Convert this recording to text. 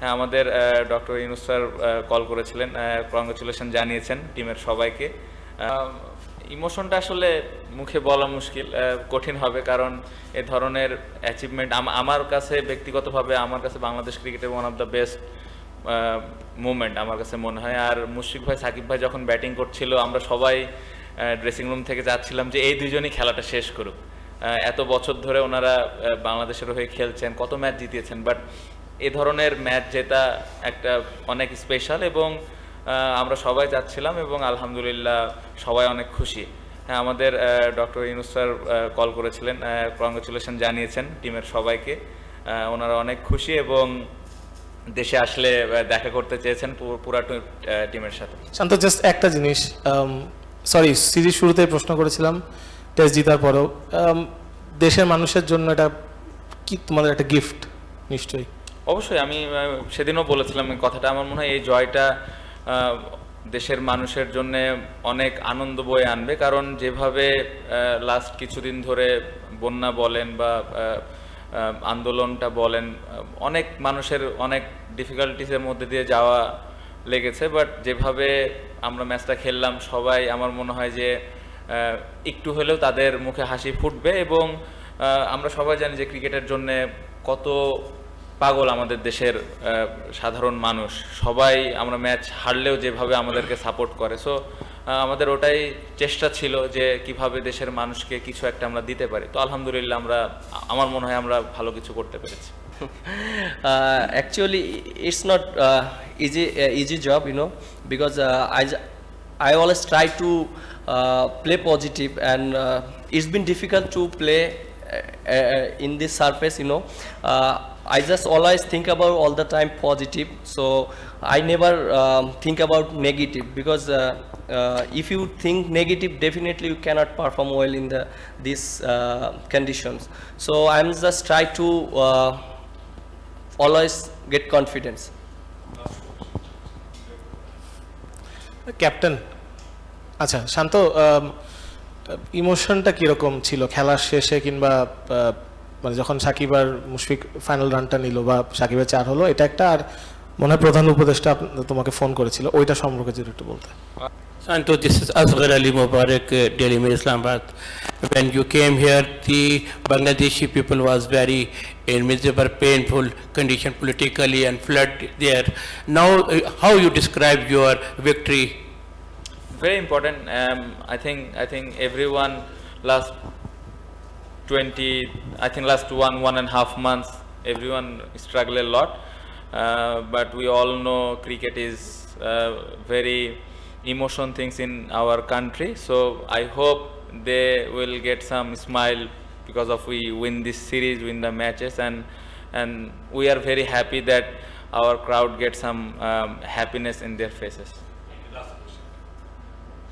হ্যাঁ, আমাদের doctor Yunus sir call করেছিলেন কংগ্রেচুলেশন জানিয়েছেন টিমের সবাইকে ইমোশনটা আসলে মুখে বলা মুশকিল কঠিন হবে কারণ এ ধরনের অ্যাচিভমেন্ট আমার কাছে ব্যক্তিগতভাবে আমার কাছে বাংলাদেশ ক্রিকেটের one of the best movement আমার কাছে মনে হয় আর মুশফিক ভাই সাকিব ভাই যখন ব্যাটিং করছিল আমরা সবাই ড্রেসিং রুম থেকে যাচ্ছিলাম যে এই দুজনই খেলাটা শেষ করুক এত বছর ধরে ওনারা বাংলাদেশের হয়ে খেলছেন কত ম্যাচ জিতিয়েছেন বাট এ ধরনের ম্যাচ জেতা একটা অনেক স্পেশাল এবং আমরা সবাই যাচ্ছিলাম এবং আলহামদুলিল্লাহ সবাই অনেক খুশি হ্যাঁ আমাদের ডক্টর ইনুস স্যার কল করেছিলেন কংগ্রেচুলেশন জানিয়েছেন টিমের সবাইকে ওনারা অনেক খুশি এবং দেশে আসলে দেখা করতে চেয়েছেন পুরা টিমের সাথে শান্ত জাস্ট একটা জিনিস সরি সিরিজ শুরুতে প্রশ্ন করেছিলাম টেস্ট জিতার পরও দেশের মানুষের জন্য এটা কি তোমাদের একটা গিফট নিশ্চয়ই অবশ্যই আমি সেদিনও বলেছিলাম কথাটা আমার মনে হয় এই জয়টা দেশের মানুষের জন্য অনেক আনন্দ বয়ে আনবে কারণ যেভাবে লাস্ট কিছুদিন ধরে বন্যা বলেন বা আন্দোলনটা বলেন অনেক মানুষের অনেক ডিফিকাল্টিসের মধ্যে দিয়ে যাওয়া লেগেছে বাট যেভাবে আমরা ম্যাচটা খেললাম সবাই আমার মনে হয় যে একটু হলেও তাদের মুখে হাসি ফুটবে এবং আমরা সবাই জানি যে ক্রিকেটের জন্য কত পাগল আমাদের দেশের সাধারণ মানুষ সবাই আমরা ম্যাচ হারলেও যেভাবে আমাদেরকে সাপোর্ট করে সো আমাদের ওটাই চেষ্টা ছিল যে কিভাবে দেশের মানুষকে কিছু একটা আমরা দিতে পারি তো আলহামদুলিল্লাহ আমরা আমার মনে হয় আমরা ভালো কিছু করতে পেরেছি actually it's not easy easy job you know because I I always try to play positive and it's been difficult to play in this surface you know I just always think about all the time positive. So I never um, think about negative because uh, uh, if you think negative, definitely you cannot perform well in the these uh, conditions. So I'm just try to uh, always get confidence. Captain, Shanto, um, emotion ta kirokom chilo? Khela sheshe kinba. Uh, মানে যখন সাকিব আর Mushfiq final রানটা নিল বা সাকিবের চার হলো এটা একটা আর মনে হয় প্রধান উপদেষ্টা তোমাকে ফোন করেছিল ওইটা সম্পর্কে যদি একটু বলতে Santo, this is Asghar Ali Mubarak, uh, Delhi, Islamabad. When you came here, the Bangladeshi people was very in miserable, painful condition politically and flood there. Now, uh, how you describe your victory? Very important. Um, I think I think everyone last 20, I think last one, one and a half months, everyone struggle a lot. Uh, but we all know cricket is uh, very emotion things in our country. So I hope they will get some smile because of we win this series, win the matches, and and we are very happy that our crowd gets some um, happiness in their faces.